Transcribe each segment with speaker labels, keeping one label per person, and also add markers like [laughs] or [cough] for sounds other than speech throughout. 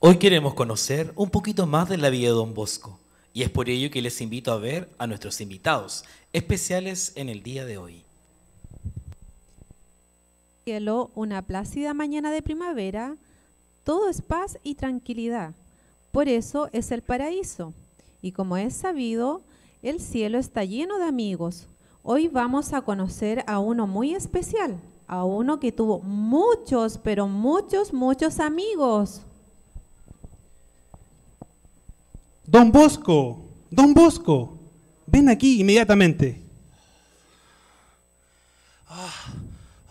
Speaker 1: Hoy queremos conocer un poquito más de la vida de Don Bosco y es por ello que les invito a ver a nuestros invitados especiales en el día de hoy.
Speaker 2: Cielo, una plácida mañana de primavera, todo es paz y tranquilidad. Por eso es el paraíso. Y como es sabido, el cielo está lleno de amigos. Hoy vamos a conocer a uno muy especial, a uno que tuvo muchos, pero muchos, muchos amigos.
Speaker 1: Don Bosco, don Bosco, ven aquí inmediatamente.
Speaker 3: Ah,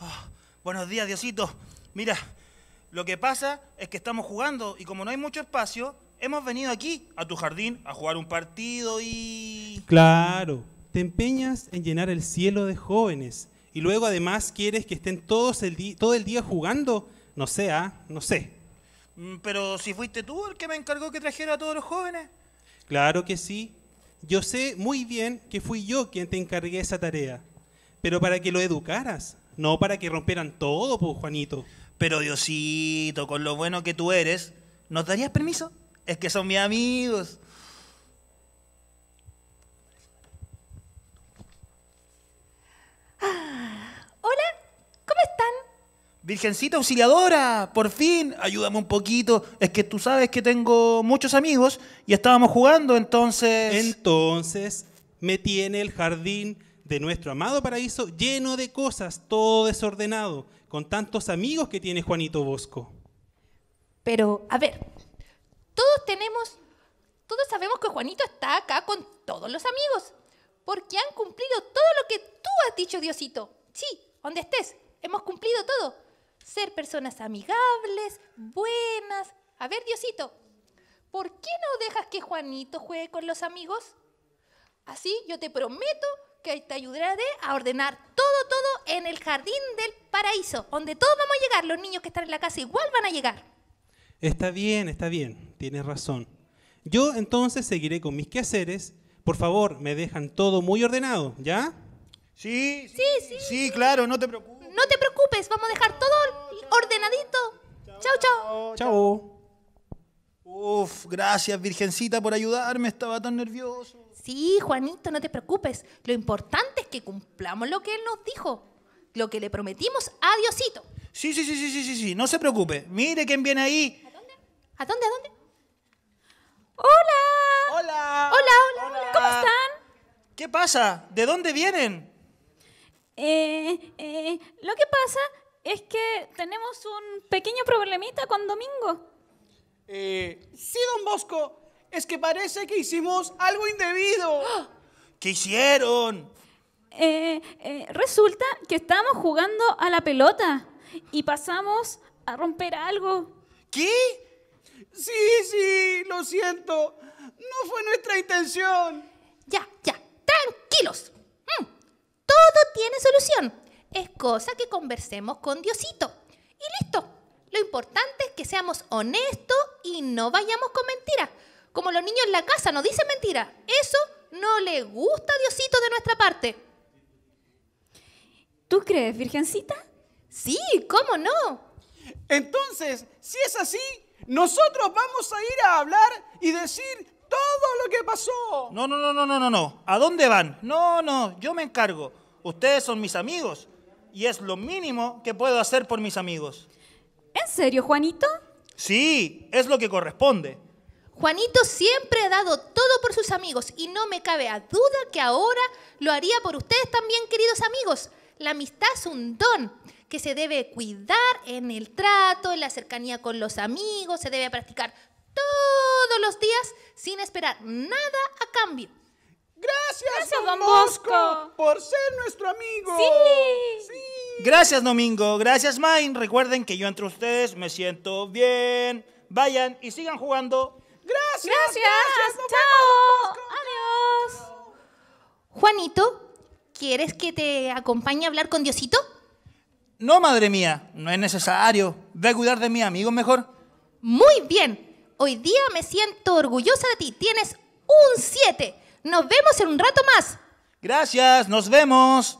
Speaker 3: ah, buenos días, Diosito. Mira, lo que pasa es que estamos jugando y como no hay mucho espacio, hemos venido aquí, a tu jardín, a jugar un partido y...
Speaker 1: Claro, te empeñas en llenar el cielo de jóvenes y luego además quieres que estén todos el todo el día jugando. No sé, ¿ah? no sé. Mm,
Speaker 3: pero si fuiste tú el que me encargó que trajera a todos los jóvenes.
Speaker 1: Claro que sí. Yo sé muy bien que fui yo quien te encargué esa tarea, pero para que lo educaras, no para que rompieran todo, pues, Juanito. Pero Diosito, con lo bueno que tú eres,
Speaker 3: ¿nos darías permiso? Es que son mis amigos. Virgencita auxiliadora, por fin, ayúdame un poquito.
Speaker 1: Es que tú sabes que tengo muchos amigos y estábamos jugando, entonces... Entonces, me tiene el jardín de nuestro amado paraíso lleno de cosas, todo desordenado, con tantos amigos que tiene Juanito Bosco.
Speaker 2: Pero, a ver, todos tenemos, todos sabemos que Juanito está acá con todos los amigos, porque han cumplido todo lo que tú has dicho, Diosito. Sí, donde estés, hemos cumplido todo ser personas amigables, buenas. A ver, Diosito, ¿por qué no dejas que Juanito juegue con los amigos? Así yo te prometo que te ayudaré a ordenar todo, todo en el jardín del paraíso, donde todos vamos a llegar. Los niños que están en la casa igual van a llegar.
Speaker 1: Está bien, está bien, tienes razón. Yo entonces seguiré con mis quehaceres. Por favor, me dejan todo muy ordenado, ¿ya? Sí, sí, sí. Sí, claro, no te preocupes.
Speaker 2: No te preocupes, vamos a dejar todo ordenadito. Chao, chao.
Speaker 1: Chao.
Speaker 3: Uf, gracias Virgencita por ayudarme, estaba tan nervioso. Sí,
Speaker 2: Juanito, no te preocupes. Lo importante es que cumplamos lo que él nos dijo, lo que le prometimos a Diosito. Sí, sí, sí, sí, sí, sí, sí, no se preocupe. Mire quién viene ahí. ¿A dónde?
Speaker 3: ¿A dónde? ¿A dónde? ¡Hola! ¡Hola! hola, hola. ¿cómo están? ¿Qué pasa? ¿De dónde vienen? Eh, eh,
Speaker 2: lo que pasa es que tenemos un pequeño problemita con Domingo. Eh, sí, don Bosco, es que parece que hicimos algo indebido. [gasps] ¿Qué hicieron? Eh, eh, resulta que estábamos jugando a la pelota y pasamos a romper algo. ¿Qué? Sí, sí, lo siento. No fue nuestra intención. Ya, ya, tranquilos tiene solución. Es cosa que conversemos con Diosito. Y listo. Lo importante es que seamos honestos y no vayamos con mentiras. Como los niños en la casa no dicen mentiras. Eso no le gusta a Diosito de nuestra parte. ¿Tú crees, Virgencita? Sí, ¿cómo no? Entonces, si es así,
Speaker 3: nosotros vamos a ir a hablar y decir todo lo que pasó. no, no, no, no, no, no. ¿A dónde van? No, no, yo me encargo. Ustedes son mis amigos y es lo mínimo que puedo hacer por mis amigos. ¿En serio, Juanito? Sí, es lo que corresponde.
Speaker 2: Juanito siempre ha dado todo por sus amigos y no me cabe a duda que ahora lo haría por ustedes también, queridos amigos. La amistad es un don que se debe cuidar en el trato, en la cercanía con los amigos, se debe practicar todos los días sin esperar nada a cambio.
Speaker 1: Gracias, Bosco, por ser nuestro amigo. Sí.
Speaker 3: sí. Gracias, Domingo. Gracias, Main. Recuerden que yo entre ustedes me siento bien. Vayan y sigan jugando. Gracias.
Speaker 2: Gracias. chao. Adiós. Juanito, ¿quieres que te acompañe a hablar con Diosito? No, madre
Speaker 3: mía, no es necesario. Ve a cuidar de mi amigo mejor. Muy
Speaker 2: bien. Hoy día me siento orgullosa de ti. Tienes un 7. Nos vemos
Speaker 3: en un rato más. Gracias, nos vemos.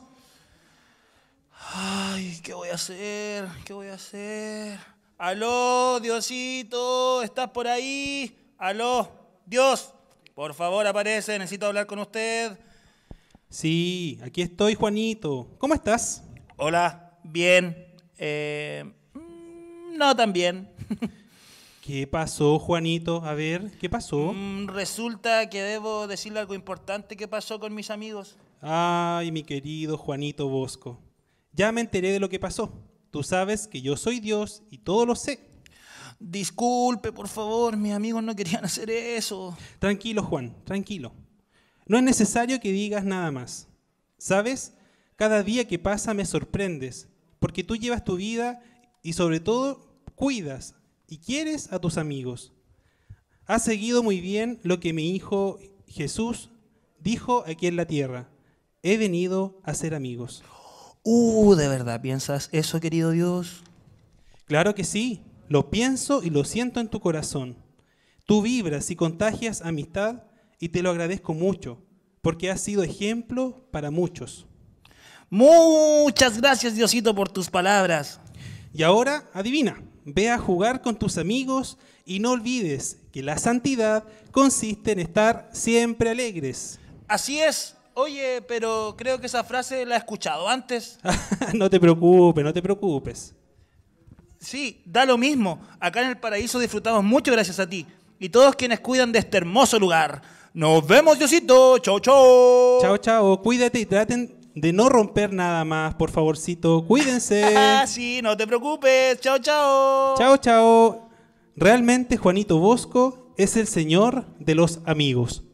Speaker 3: Ay, ¿qué voy a hacer? ¿Qué voy a hacer? Aló, Diosito, ¿estás por ahí? Aló, Dios, por favor aparece, necesito hablar con
Speaker 1: usted. Sí, aquí estoy, Juanito. ¿Cómo estás? Hola, bien. Eh, mm, no tan bien. [laughs] ¿Qué pasó, Juanito? A ver, ¿qué pasó?
Speaker 3: Mm, resulta que debo decirle algo importante que pasó con mis amigos.
Speaker 1: Ay, mi querido Juanito Bosco. Ya me enteré de lo que pasó. Tú sabes que yo soy Dios y todo lo sé. Disculpe, por favor, mis amigos no querían hacer eso. Tranquilo, Juan, tranquilo. No es necesario que digas nada más. ¿Sabes? Cada día que pasa me sorprendes, porque tú llevas tu vida y sobre todo cuidas y quieres a tus amigos. Has seguido muy bien lo que mi hijo Jesús dijo aquí en la tierra. He venido a ser amigos. Uh, ¿de verdad piensas eso, querido Dios? Claro que sí, lo pienso y lo siento en tu corazón. Tú vibras y contagias amistad y te lo agradezco mucho, porque has sido ejemplo para muchos. Muchas gracias, Diosito, por tus palabras. Y ahora, adivina, ve a jugar con tus amigos y no olvides que la santidad consiste en estar siempre alegres. [laughs]
Speaker 3: Así es. Oye, pero
Speaker 1: creo que esa frase la he escuchado antes. no te preocupes, no te preocupes.
Speaker 3: Sí, da lo mismo. Acá en el paraíso disfrutamos mucho gracias a ti. Y todos quienes cuidan de este hermoso lugar.
Speaker 1: Nos vemos, Diosito. chao! chao Chao, chao. Cuídate y traten de no romper nada más, por favorcito. Cuídense. [laughs] Ah, sí, no te preocupes. Chao, chao. Chao, chao. Realmente Juanito Bosco es el señor de los amigos.